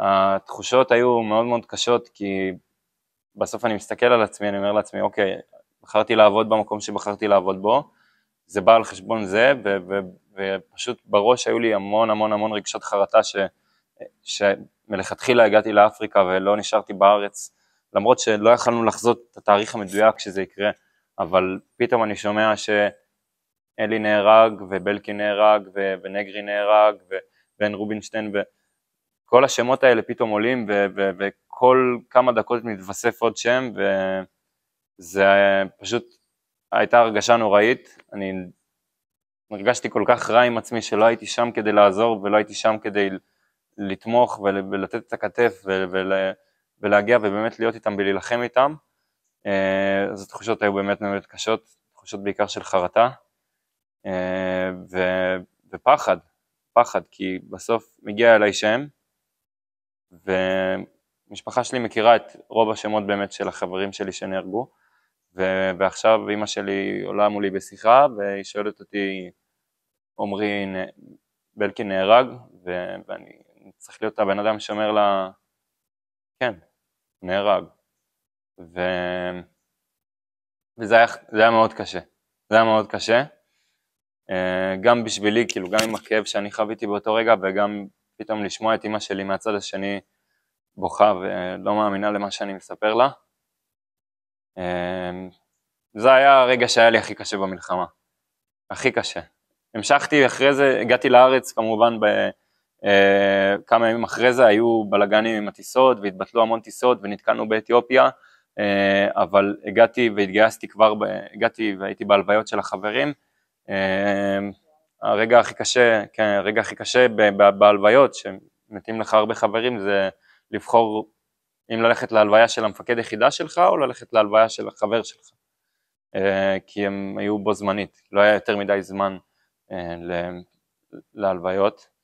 התחושות היו מאוד מאוד קשות, כי בסוף אני מסתכל על עצמי, אני אומר לעצמי, אוקיי, בחרתי לעבוד במקום שבחרתי לעבוד בו, זה בא על חשבון זה, ו- ו- ופשוט בראש היו לי המון המון המון רגשות חרטה ש- שמלכתחילה הגעתי לאפריקה ולא נשארתי בארץ, למרות שלא יכלנו לחזות את התאריך המדויק שזה יקרה, אבל פתאום אני שומע שאלי נהרג ובלקי נהרג ו- ונגרי נהרג ובן רובינשטיין ו- כל השמות האלה פתאום עולים וכל כמה דקות מתווסף עוד שם וזה פשוט הייתה הרגשה נוראית, אני הרגשתי כל כך רע עם עצמי שלא הייתי שם כדי לעזור ולא הייתי שם כדי לתמוך ולתת את הכתף ולהגיע ובאמת להיות איתם ולהילחם איתם. אה, אז התחושות היו באמת מאוד קשות, תחושות בעיקר של חרטה אה, ו... ופחד, פחד, כי בסוף מגיע אליי שם ומשפחה שלי מכירה את רוב השמות באמת של החברים שלי שנהרגו, ו... ועכשיו אימא שלי עולה מולי בשיחה והיא שואלת אותי, עמרי נ... בלקין נהרג, ו... ואני צריך להיות הבן אדם שאומר לה, כן, נהרג. ו... וזה היה, זה היה מאוד קשה, זה היה מאוד קשה. אה, גם בשבילי, כאילו גם עם הכאב שאני חוויתי באותו רגע וגם פתאום לשמוע את אימא שלי מהצד השני בוכה ולא מאמינה למה שאני מספר לה. אמ, זה היה הרגע שהיה לי הכי קשה במלחמה, הכי קשה. המשכתי אחרי זה, הגעתי לארץ כמובן ב... Uh, כמה ימים אחרי זה היו בלאגנים עם הטיסות והתבטלו המון טיסות ונתקענו באתיופיה, uh, אבל הגעתי והתגייסתי כבר, ב, הגעתי והייתי בהלוויות של החברים. Uh, הרגע הכי קשה, כן, הרגע הכי קשה בהלוויות, שמתים לך הרבה חברים, זה לבחור אם ללכת להלוויה של המפקד יחידה שלך או ללכת להלוויה של החבר שלך, אה, כי הם היו בו זמנית, לא היה יותר מדי זמן אה, להלוויות.